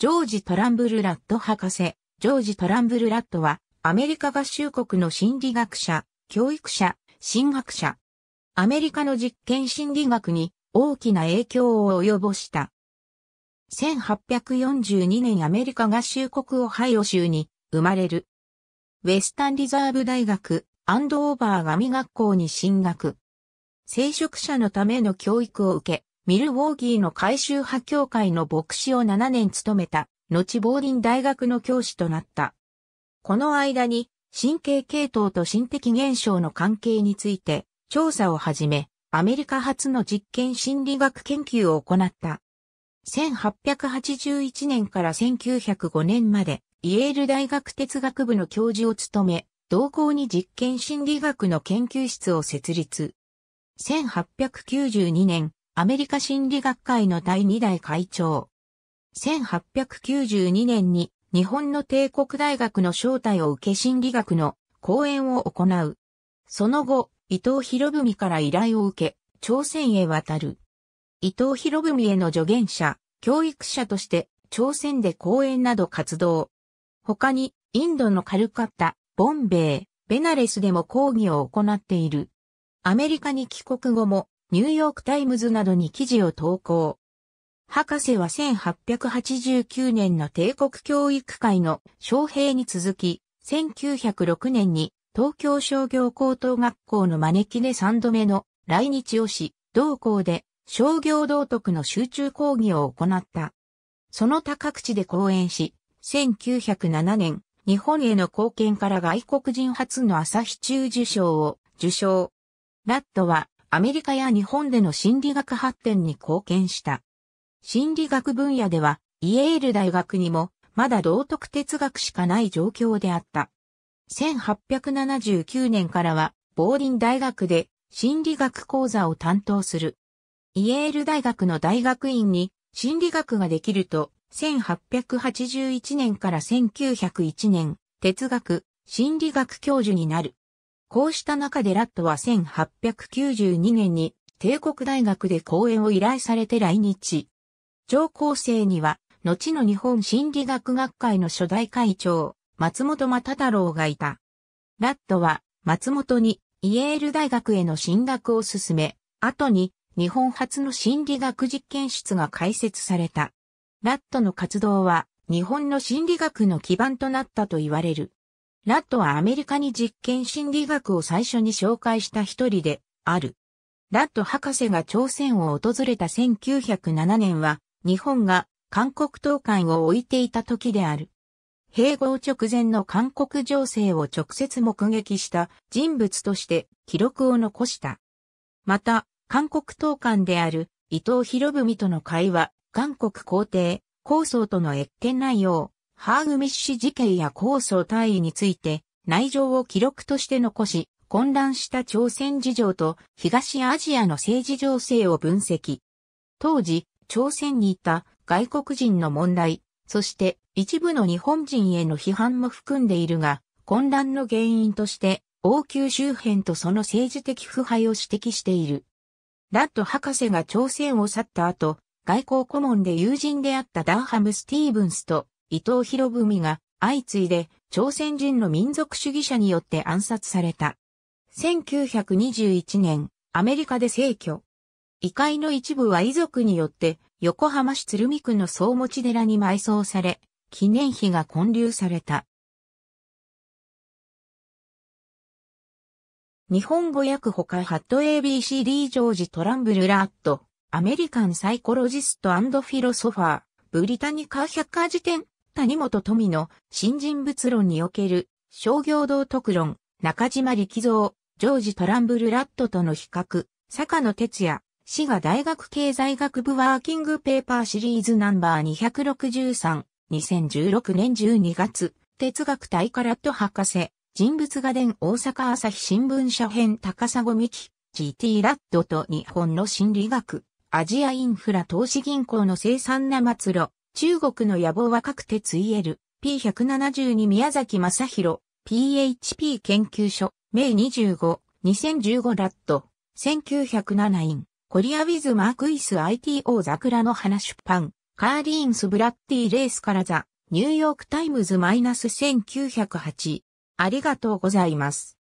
ジョージ・トランブルラット博士。ジョージ・トランブルラットは、アメリカ合衆国の心理学者、教育者、神学者。アメリカの実験心理学に大きな影響を及ぼした。1842年アメリカ合衆国オハイオ州に生まれる。ウェスタンリザーブ大学アンドオーバーミ学校に進学。聖職者のための教育を受け、ミルウォーギーの改修派協会の牧師を7年務めた、後ボーリン大学の教師となった。この間に、神経系統と心的現象の関係について、調査を始め、アメリカ初の実験心理学研究を行った。1881年から1905年まで、イェール大学哲学部の教授を務め、同校に実験心理学の研究室を設立。1892年、アメリカ心理学会の第2代会長。1892年に日本の帝国大学の招待を受け心理学の講演を行う。その後、伊藤博文から依頼を受け、朝鮮へ渡る。伊藤博文への助言者、教育者として朝鮮で講演など活動。他に、インドのカルカッタ、ボンベイ、ベナレスでも講義を行っている。アメリカに帰国後もニューヨークタイムズなどに記事を投稿。博士は1889年の帝国教育会の招聘に続き、1906年に東京商業高等学校の招きで3度目の来日をし、同校で商業道徳の集中講義を行った。その他各地で講演し、1907年、日本への貢献から外国人初の朝日中受賞を受賞。ラットはアメリカや日本での心理学発展に貢献した。心理学分野では、イエール大学にも、まだ道徳哲学しかない状況であった。1879年からは、ボーリン大学で心理学講座を担当する。イエール大学の大学院に心理学ができると、1881年から1901年、哲学、心理学教授になる。こうした中でラットは1892年に帝国大学で講演を依頼されて来日。上校生には、後の日本心理学学会の初代会長、松本又太郎がいた。ラットは、松本にイエール大学への進学を進め、後に日本初の心理学実験室が開設された。ラットの活動は、日本の心理学の基盤となったと言われる。ラットはアメリカに実験心理学を最初に紹介した一人である。ラット博士が朝鮮を訪れた1907年は、日本が韓国東海を置いていた時である。併合直前の韓国情勢を直接目撃した人物として記録を残した。また、韓国統監である伊藤博文との会話、韓国皇帝、構想との越見内容、ハーグミッシュ事件や構想大位について内情を記録として残し、混乱した朝鮮事情と東アジアの政治情勢を分析。当時、朝鮮にいた外国人の問題、そして一部の日本人への批判も含んでいるが、混乱の原因として王宮周辺とその政治的腐敗を指摘している。ラッド博士が朝鮮を去った後、外交顧問で友人であったダーハム・スティーブンスと伊藤博文が相次いで朝鮮人の民族主義者によって暗殺された。1921年、アメリカで逝去。遺骸の一部は遺族によって横浜市鶴見区の総持寺に埋葬され、記念碑が建立された。日本語訳ほかハット ABCD ジョージ・トランブルラット、アメリカンサイコロジストフィロソファー、ブリタニカ百科事典谷本富の新人物論における商業道徳論、中島力蔵、ジョージ・トランブル・ラットとの比較、坂野哲也、滋賀大学経済学部ワーキングペーパーシリーズナンバー263、2016年12月、哲学大カラット博士、人物画伝大阪朝日新聞社編高砂美希、GT ラットと日本の心理学、アジアインフラ投資銀行の生産な末路、中国の野望は各鉄 EL、P172 宮崎正宏、PHP 研究所、名25、2015ラット、1907イン、コリアウィズマークイス ITO 桜の花出版、カーリーンスブラッティレースからザ、ニューヨークタイムズマイナス1908。ありがとうございます。